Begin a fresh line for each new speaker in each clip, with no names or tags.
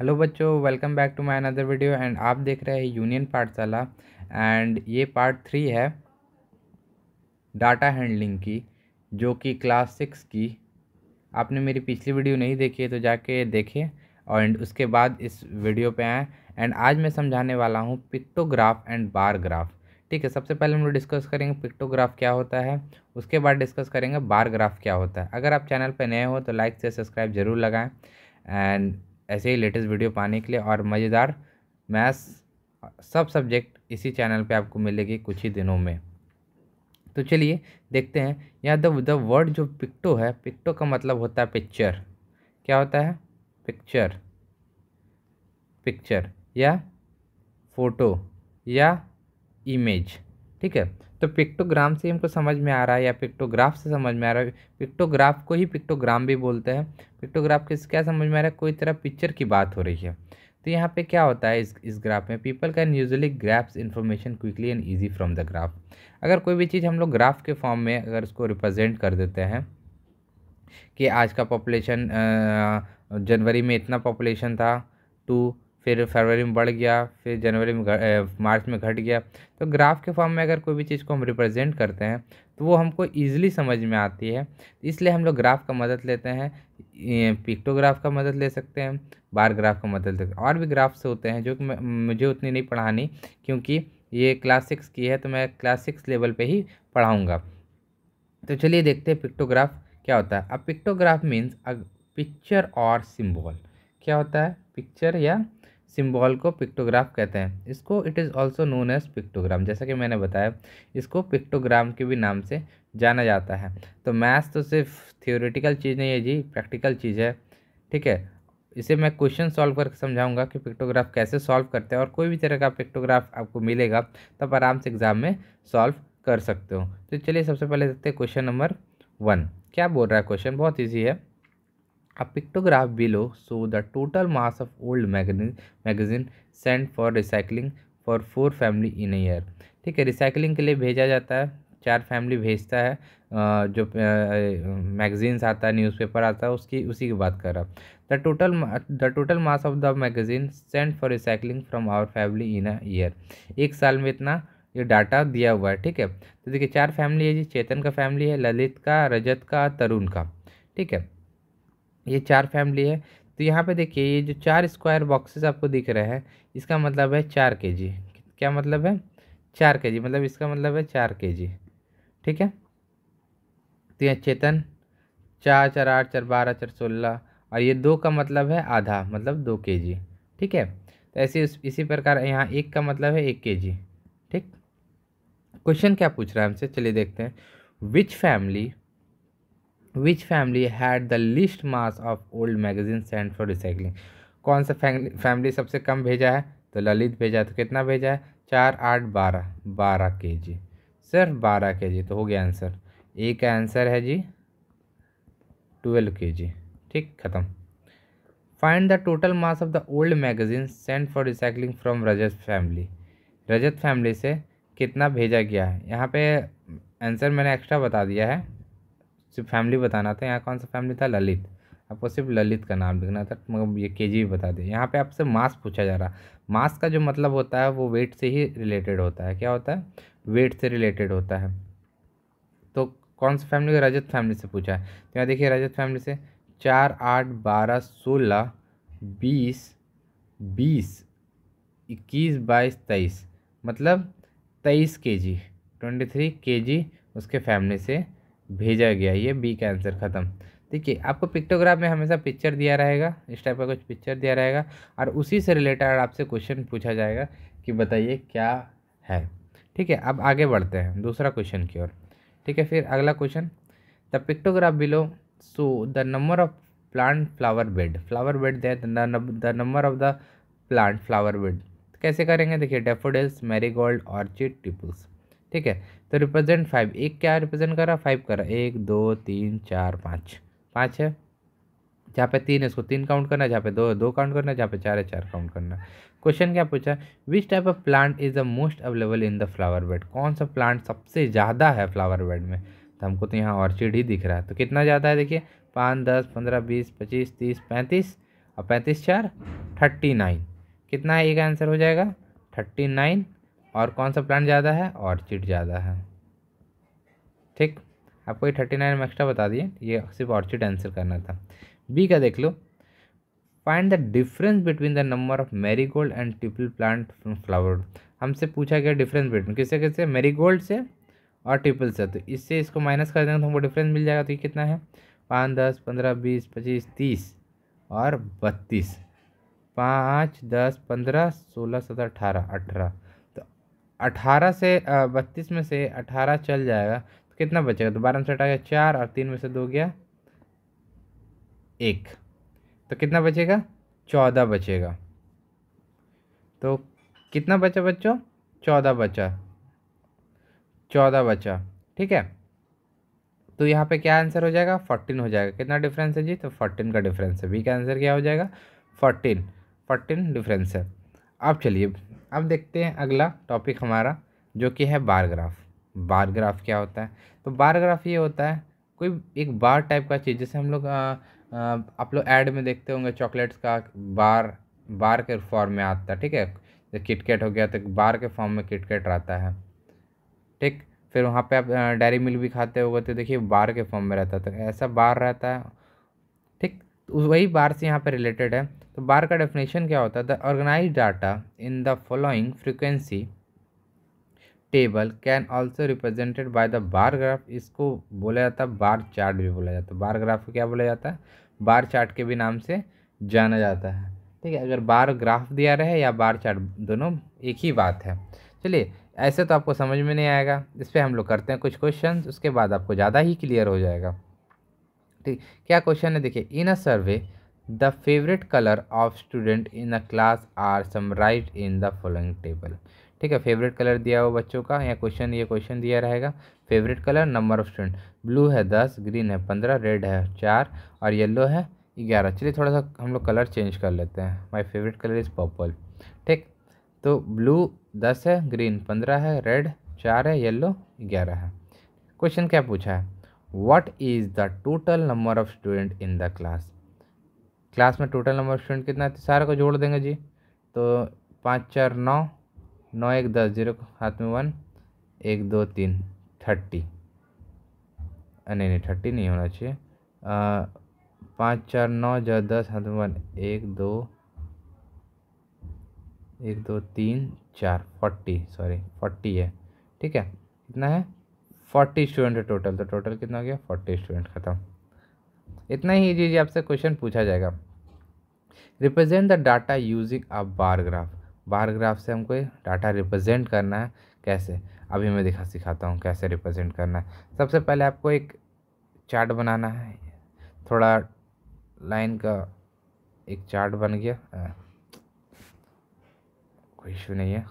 Hello बच्चों welcome back to my another video and आप देख रहे हैं यूनियन पाठशाला एंड ये पार्ट थ्री है डाटा हैंडलिंग की जो कि क्लास सिक्स की आपने मेरी पिछली वीडियो नहीं देखी है तो जाके देखें और एंड उसके बाद इस वीडियो पे आएँ एंड आज मैं समझाने वाला हूँ पिक्टोग्राफ एंड बार ग्राफ ठीक है सबसे पहले हम लोग डिस्कस करेंगे पिक्टोग्राफ क्या होता है उसके बाद डिस्कस करेंगे बार ग्राफ क्या होता है अगर आप चैनल पर नए हो तो लाइक से सब्सक्राइब जरूर लगाएँ एंड ऐसे ही लेटेस्ट वीडियो पाने के लिए और मज़ेदार मैथ्स सब सब्जेक्ट इसी चैनल पे आपको मिलेगी कुछ ही दिनों में तो चलिए देखते हैं यहाँ द द वर्ड जो पिक्टो है पिक्टो का मतलब होता है पिक्चर क्या होता है पिक्चर पिक्चर या फ़ोटो या इमेज ठीक है तो पिक्टोग्राम से हमको समझ में आ रहा है या पिक्टोग्राफ से समझ में आ रहा है पिक्टोग्राफ को ही पिक्टोग्राम भी बोलते हैं पिक्टोग्राफ किस क्या समझ में आ रहा है कोई तरह पिक्चर की बात हो रही है तो यहाँ पे क्या होता है इस इस ग्राफ में people can usually graphs information quickly and easy from the graph अगर कोई भी चीज़ हम लोग ग्राफ के फॉर्म में अगर उसको रिप्रजेंट कर देते हैं कि आज का पॉपुलेशन जनवरी में इतना पॉपुलेशन था टू फिर फरवरी में बढ़ गया फिर जनवरी में ए, मार्च में घट गया तो ग्राफ के फॉर्म में अगर कोई भी चीज़ को हम रिप्रेजेंट करते हैं तो वो हमको ईजिली समझ में आती है इसलिए हम लोग ग्राफ का मदद लेते हैं पिक्टोग्राफ का मदद ले सकते हैं बार ग्राफ का मदद ले सकते हैं और भी ग्राफ्स होते हैं जो कि मुझे उतनी नहीं पढ़ानी क्योंकि ये क्लास सिक्स की है तो मैं क्लास सिक्स लेवल पर ही पढ़ाऊँगा तो चलिए देखते हैं पिक्टोग्राफ क्या होता है अब पिक्टोग्राफ मीन्स पिक्चर और सिम्बॉल क्या होता है पिक्चर या सिम्बॉल को पिक्टोग्राफ कहते हैं इसको it is also known as pictogram जैसा कि मैंने बताया इसको पिक्टोग्राम के भी नाम से जाना जाता है तो मैथ्स तो सिर्फ थियोरेटिकल चीज़ नहीं है जी प्रैक्टिकल चीज़ है ठीक है इसे मैं क्वेश्चन सॉल्व करके समझाऊंगा कि पिक्टोग्राफ कैसे सॉल्व करते हैं और कोई भी तरह का पिक्टोग्राफ आपको मिलेगा तब आराम से एग्ज़ाम में सॉल्व कर सकते हो तो चलिए सबसे पहले देखते हैं क्वेश्चन नंबर वन क्या बोल रहा है क्वेश्चन बहुत ईजी है A pictograph below shows the total mass of old magazine sent for recycling for four family in a year. ठीक है रिसाइकिलिंग के लिए भेजा जाता है चार फैमिली भेजता है जो मैगजीन्स आता है न्यूज़पेपर आता है उसकी उसी की बात कर रहा the total the total mass of the magazine send for recycling from our family in a year एक साल में इतना ये डाटा दिया हुआ है ठीक है तो देखिए चार फैमिली है जी चेतन का फैमिली है ललित का रजत का तरुण का ठीक है ये चार फैमिली है तो यहाँ पे देखिए ये जो चार स्क्वायर बॉक्सेस आपको दिख रहे हैं इसका मतलब है चार के जी क्या मतलब है चार के जी मतलब इसका मतलब है चार के जी ठीक है तो यहाँ चेतन चार चार आठ चार बारह चार सोलह और ये दो का मतलब है आधा मतलब दो के जी ठीक है तो ऐसे इसी प्रकार यहाँ एक का मतलब है एक के जी ठीक क्वेश्चन क्या पूछ रहा है हमसे चलिए देखते हैं which family which family had the least mass of old magazine send for recycling कौन सा फैमिली फैमिली सबसे कम भेजा है तो ललित भेजा है तो कितना भेजा है चार आठ बारह बारह के जी सिर्फ बारह के जी तो हो गया आंसर ए का आंसर है जी ट्वेल्व के जी ठीक खत्म find the total mass of the old magazine send for recycling from Rajat family Rajat family से कितना भेजा गया है यहाँ पे आंसर मैंने एक्स्ट्रा बता दिया है सिर्फ फैमिली बताना था यहाँ कौन सा फैमिली था ललित आपको सिर्फ ललित का नाम लिखना था मगर ये के जी भी बता दें यहाँ पे आपसे मास पूछा जा रहा मास का जो मतलब होता है वो वेट से ही रिलेटेड होता है क्या होता है वेट से रिलेटेड होता है तो कौन सी फैमिली का रजत फैमिली से पूछा है तो यहाँ देखिए रजत फैमिली से चार आठ बारह सोलह बीस बीस इक्कीस बाईस तेईस मतलब तेईस के जी ट्वेंटी थ्री के जी उसके फैमिली से भेजा गया ये बी का आंसर ख़त्म देखिए आपको पिक्टोग्राफ में हमेशा पिक्चर दिया रहेगा इस टाइप का कुछ पिक्चर दिया रहेगा और उसी से रिलेटेड आपसे क्वेश्चन पूछा जाएगा कि बताइए क्या है ठीक है अब आगे बढ़ते हैं दूसरा क्वेश्चन की ओर ठीक है फिर अगला question the pictograph below shows the number of plant flower bed flower bed the the number of the plant flower bed कैसे करेंगे देखिए डेफोडिल्स मेरीगोल्ड ऑर्चिड टिपल्स ठीक है तो रिप्रेजेंट फाइव एक क्या रिप्रेजेंट करा फाइव करा एक दो तीन चार पाँच पाँच है जहाँ पे तीन है इसको तीन काउंट करना जहाँ पे दो दो काउंट करना जहाँ पे चार है चार काउंट करना क्वेश्चन क्या पूछा which type of plant is the most available in the flower bed कौन सा प्लांट सबसे ज़्यादा है फ्लावर बेड में तो हमको तो यहाँ ऑर्चिड ही दिख रहा है तो कितना ज़्यादा है देखिए पाँच दस पंद्रह बीस पच्चीस तीस पैंतीस और पैंतीस चार थर्टी नाइन कितना है एक आंसर हो जाएगा थर्टी नाइन और कौन सा प्लांट ज़्यादा है ऑर्चिड ज़्यादा है ठीक आपको ये थर्टी नाइन एक्स्ट्रा बता दिए ये सिर्फ ऑर्चिड आंसर करना था बी का देख लो find the difference between the number of marigold and triple plant from flower हमसे पूछा गया डिफरेंस बिटवीन किससे किससे मेरीगोल्ड से और ट्रिपल से तो इससे इसको माइनस कर देंगे तो हमको डिफरेंस मिल जाएगा तो ये कितना है पाँच दस पंद्रह बीस पच्चीस तीस और बत्तीस पाँच दस पंद्रह सोलह सत्रह अठारह अठारह अठारह से बत्तीस में से अठारह चल जाएगा तो कितना बचेगा तो बारह में से अठा गया चार और तीन में से दो गया एक तो कितना बचेगा चौदह बचेगा तो कितना बचा बच्चों चौदह बचा चौदह बचा ठीक है तो यहाँ पे क्या आंसर हो जाएगा फोर्टीन हो जाएगा कितना डिफरेंस है जी तो फोर्टीन का डिफरेंस है बी का आंसर क्या हो जाएगा फोर्टीन फोर्टीन डिफरेंस है अब चलिए अब देखते हैं अगला टॉपिक हमारा जो कि है बार ग्राफ बार ग्राफ क्या होता है तो बार ग्राफ ये होता है कोई एक बार टाइप का चीज़ जैसे हम लोग आप लोग ऐड में देखते होंगे चॉकलेट्स का बार बार के फॉर्म में आता है ठीक है किटकेट हो गया तो बार के फॉर्म में किटकेट रहता है ठीक फिर वहाँ पे आप डायरी मिल्क भी खाते हो तो देखिए बार के फॉर्म में रहता है तो ऐसा बार रहता है ठीक तो वही बार से यहाँ पे रिलेटेड है तो बार का डेफिनेशन क्या होता है the organise data in the following frequency table can also represented by the bar graph इसको बोला जाता है बार चार्ट भी बोला जाता है बार ग्राफ को क्या बोला जाता है बार चार्ट के भी नाम से जाना जाता है ठीक है अगर बार ग्राफ दिया रहे या बार चार्ट दोनों एक ही बात है चलिए ऐसे तो आपको समझ में नहीं आएगा इस पर हम लोग करते हैं कुछ क्वेश्चन उसके बाद आपको ज़्यादा ही क्लियर हो जाएगा ठीक क्या क्वेश्चन है देखिए in a survey the favourite colour of student in the class are summarise in the following table ठीक है फेवरेट कलर दिया हुआ बच्चों का या क्वेश्चन ये क्वेश्चन दिया रहेगा favourite colour number of student blue है दस ग्रीन है पंद्रह रेड है चार और येलो है ग्यारह चलिए थोड़ा सा हम लोग कलर चेंज कर लेते हैं my favourite colour is purple ठीक तो ब्लू दस है ग्रीन पंद्रह है रेड चार है येलो ग्यारह है क्वेश्चन क्या पूछा है what is the total number of student in the class class में टोटल नंबर स्टूडेंट कितना थे तो सारे को जोड़ देंगे जी तो पाँच चार नौ नौ एक दस जीरो हाथ में वन एक दो तीन थर्टी नहीं नहीं थर्टी नहीं होना चाहिए पाँच चार नौ जो दस हाथ में वन एक दो एक दो तीन चार फोर्टी सॉरी फोर्टी है ठीक है कितना है फोर्टी स्टूडेंट है टोटल तो टोटल कितना हो गया फोर्टी स्टूडेंट ख़त्म इतना ही जी जी आपसे क्वेश्चन पूछा जाएगा represent the data using a bar graph bar graph से हमको डाटा रिप्रेजेंट करना है कैसे अभी मैं दिखा सिखाता हूँ कैसे रिप्रेजेंट करना है सबसे पहले आपको एक चार्ट बनाना है थोड़ा लाइन का एक चार्ट बन गया कोई इशू नहीं है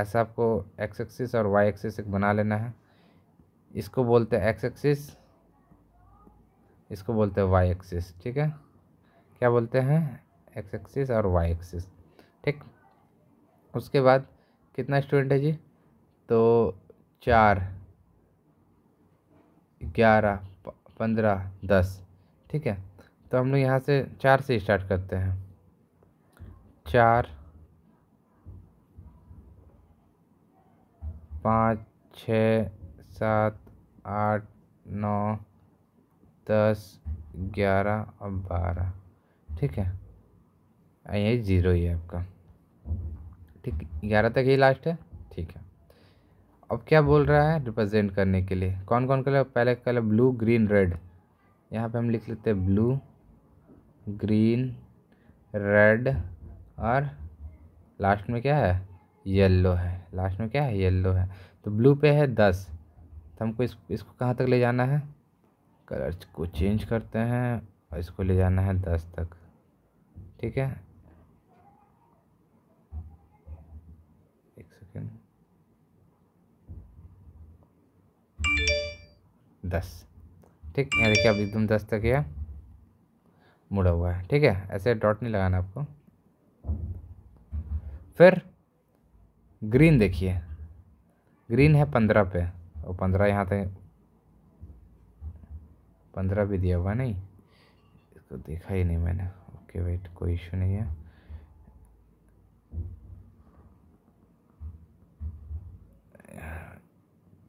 ऐसा आपको एक्स एक्सिस और वाई एक्सिस एक बना लेना है इसको बोलते हैं एक्स एक्सिस इसको बोलते हैं वाई एक्सिस ठीक है क्या बोलते हैं एक्स एक्सिस और वाई एक्सिस ठीक उसके बाद कितना स्टूडेंट है जी तो चार ग्यारह पंद्रह दस ठीक है तो हम लोग यहाँ से चार से स्टार्ट करते हैं चार पाँच छ सात आठ नौ दस ग्यारह और बारह ठीक है हाँ, ये ज़ीरो ही है आपका ठीक ग्यारह तक ही लास्ट है ठीक है अब क्या बोल रहा है रिप्रेजेंट करने के लिए कौन कौन कलर पहले कलर ब्लू ग्रीन रेड यहाँ पे हम लिख लेते हैं ब्लू ग्रीन रेड और लास्ट में क्या है येलो है लास्ट में क्या है येलो है तो ब्लू पे है दस तो हमको इस इसको कहाँ तक ले जाना है कलर को चेंज करते हैं और इसको ले जाना है दस तक ठीक है एक सेकेंड दस ठीक यहाँ देखिए अब एकदम दस तक यह मुड़ा हुआ है ठीक है ऐसे डॉट नहीं लगाना आपको फिर ग्रीन देखिए ग्रीन है पंद्रह पे और पंद्रह यहाँ तक पंद्रह भी दिया हुआ नहीं इसको देखा ही नहीं मैंने ओके वेट कोई इशू नहीं है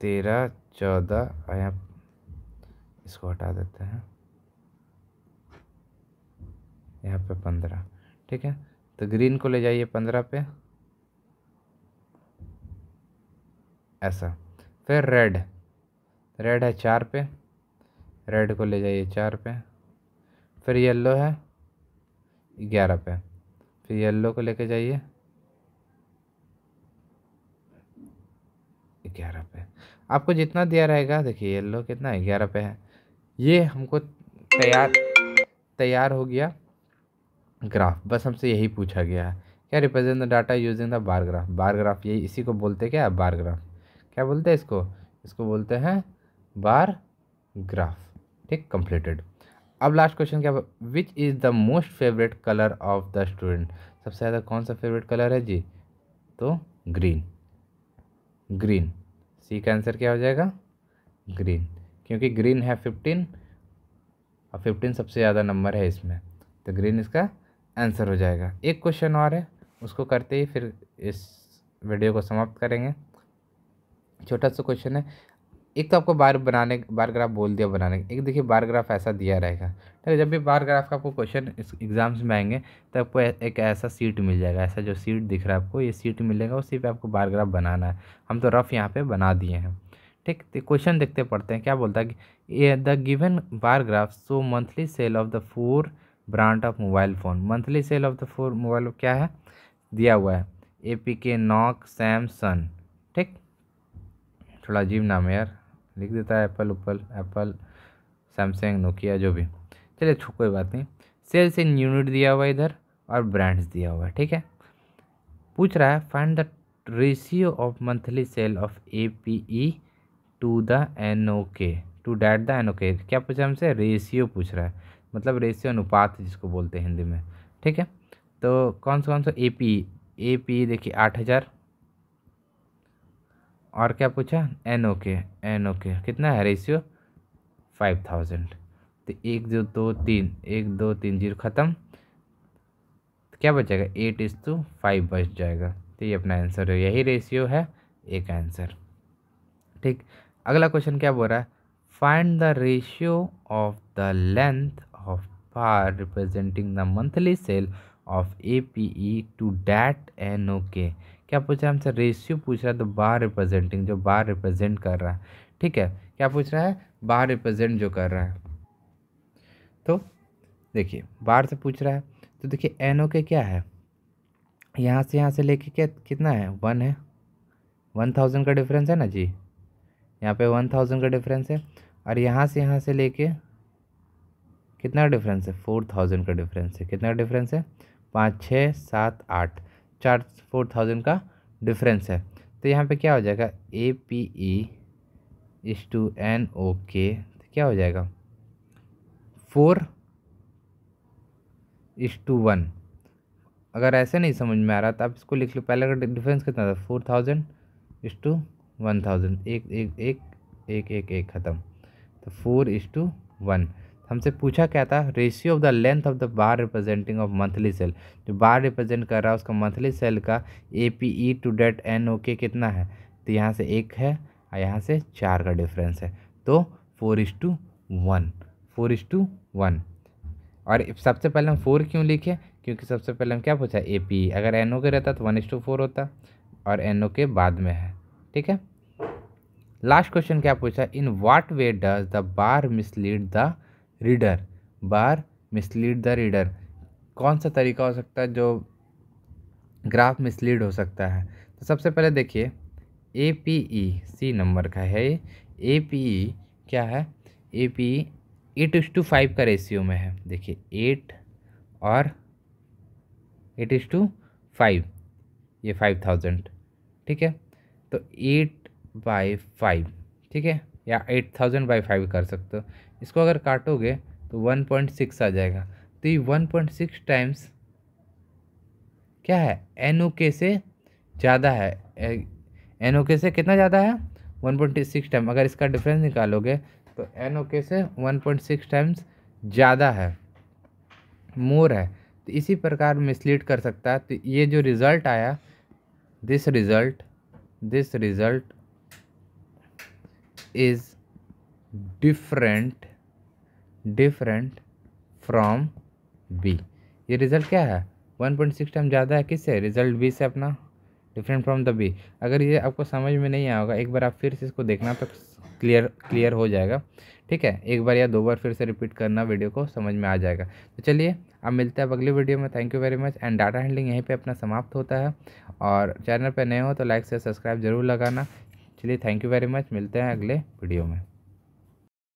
तेरह चौदह यहाँ इसको हटा देते हैं यहाँ पे पंद्रह ठीक है तो ग्रीन को ले जाइए पंद्रह पे ऐसा फिर रेड रेड है चार पे रेड को ले जाइए चार पे फिर येलो है ग्यारह पे फिर येल्लो को लेके जाइए ग्यारह पे आपको जितना दिया रहेगा देखिए येल्लो कितना है ग्यारह पे है ये हमको तैयार तैयार हो गया ग्राफ बस हमसे यही पूछा गया है क्या represent the data using the bar graph bar graph यही इसी को बोलते क्या बार ग्राफ क्या बोलते हैं इसको इसको बोलते हैं बार ग्राफ ठीक कंप्लीटेड अब लास्ट क्वेश्चन क्या which is the most favourite colour of the student सबसे ज़्यादा कौन सा फेवरेट कलर है जी तो ग्रीन ग्रीन सी का आंसर क्या हो जाएगा ग्रीन क्योंकि ग्रीन है फिफ्टीन और फिफ्टीन सबसे ज़्यादा नंबर है इसमें तो ग्रीन इसका आंसर हो जाएगा एक क्वेश्चन और है उसको करते ही फिर इस वीडियो को समाप्त करेंगे छोटा सा क्वेश्चन है एक तो आपको बार बनाने बार ग्राफ बोल दिया बनाने एक देखिए बार ग्राफ ऐसा दिया रहेगा ठीक है जब भी बार ग्राफ का आपको क्वेश्चन एग्जाम्स में आएंगे तो आपको एक ऐसा सीट मिल जाएगा ऐसा जो सीट दिख रहा है आपको ये सीट मिलेगा उसी पे आपको बार ग्राफ बनाना है हम तो रफ यहाँ पे बना दिए हैं ठीक तो क्वेश्चन देखते पढ़ते हैं क्या बोलता है कि the given bar graph so monthly sale of the four brand of mobile phone monthly sale of the four mobile क्या है दिया हुआ है ए पी के नॉक सैमसन ठीक थोड़ा अजीब नाम है यार लिख देता है एप्पल उप्पल एप्पल सैमसंग नोकिया जो भी चलिए कोई बात नहीं सेल्स इन यूनिट दिया हुआ इधर और ब्रांड्स दिया हुआ है ठीक है पूछ रहा है find the ratio of monthly sale of A P E to the N O K to that the N O K क्या पूछा हमसे रेशियो पूछ रहा है मतलब रेशियो अनुपात जिसको बोलते हैं हिंदी में ठीक है तो कौन सा कौन सा ए पी ए पी देखिए आठ हज़ार और क्या पूछा एन ओ के एन ओ के कितना है रेशियो फाइव थाउजेंड तो एक जो दो तीन एक दो तीन जीरो ख़त्म तो क्या बचेगा एट इज टू फाइव बच जाएगा तो ये अपना आंसर है यही रेशियो है एक आंसर ठीक अगला क्वेश्चन क्या बोल रहा है find the ratio of the length of bar representing the monthly sale of A P E to that N O K क्या पूछ रहा है हमसे रेशियो पूछ रहा है तो बार रिप्रेजेंटिंग जो बार रिप्रेजेंट कर रहा है ठीक है क्या पूछ रहा है बार रिप्रेजेंट जो कर रहा है तो देखिए बार से पूछ रहा है तो देखिए एन ओ के क्या है यहाँ से यहाँ से लेके क्या कितना है वन है वन थाउजेंड का डिफरेंस है ना जी यहाँ पे वन थाउजेंड का डिफरेंस है और यहाँ से यहाँ से लेके कितना डिफरेंस है फोर थाउजेंड का डिफरेंस है कितना डिफरेंस है पाँच छः सात आठ चार फोर थाउजेंड का डिफरेंस है तो यहाँ पे क्या हो जाएगा ए पी ई इस टू एन ओ के तो क्या हो जाएगा फोर इस टू वन अगर ऐसे नहीं समझ में आ रहा तो आप इसको लिख लो पहले का डिफरेंस कितना था four thousand is to one thousand एक एक एक एक एक एक ख़त्म तो फोर इस टू वन हमसे पूछा क्या था ratio of the length of the bar representing of monthly sale जो बार रिप्रेजेंट कर रहा है उसका मंथली सेल का A P E to that N O K कितना है तो यहाँ से एक है और यहाँ से चार का डिफरेंस है तो four is to one four is to one और सबसे पहले हम फोर क्यों लिखे क्योंकि सबसे पहले हम क्या पूछा ए पी e. अगर एन ओ के रहता तो वन इज टू फोर होता और एन ओ के बाद में है ठीक है लास्ट क्वेश्चन क्या पूछा in what way does the bar mislead the reader bar mislead the reader कौन सा तरीका हो सकता है जो ग्राफ मिसलीड हो सकता है तो सबसे पहले देखिए ए पी ई सी नंबर का है ए पी ई क्या है A P E eight is to five का रेशियो में है देखिए एट और एट इज टू फाइव ये फाइव थाउजेंड ठीक है तो एट बाई फाइव ठीक है या एट थाउजेंड बाई फाइव कर सकते हो इसको अगर काटोगे तो वन पॉइंट सिक्स आ जाएगा तो ये वन पॉइंट सिक्स टाइम्स क्या है एन ओ के से ज़्यादा है एन ओ के से कितना ज़्यादा है वन पॉइंट सिक्स टाइम अगर इसका डिफरेंस निकालोगे तो एन ओ के से वन पॉइंट सिक्स टाइम्स ज़्यादा है मोर है तो इसी प्रकार मिसलीड कर सकता है तो ये जो रिज़ल्ट आया this result this result is different different from B ये रिज़ल्ट क्या है वन पॉइंट सिक्स टाइम ज़्यादा है किससे रिज़ल्ट बी से अपना डिफरेंट फ्रॉम द बी अगर ये आपको समझ में नहीं आएगा एक बार आप फिर से इसको देखना तो क्लियर क्लियर हो जाएगा ठीक है एक बार या दो बार फिर से रिपीट करना वीडियो को समझ में आ जाएगा तो चलिए अब मिलते हैं अब अगले वीडियो में thank you very much and data handling यहीं पे अपना समाप्त होता है और चैनल पर नए हो तो लाइक से सब्सक्राइब जरूर लगाना चलिए थैंक यू वेरी मच मिलते हैं अगले वीडियो में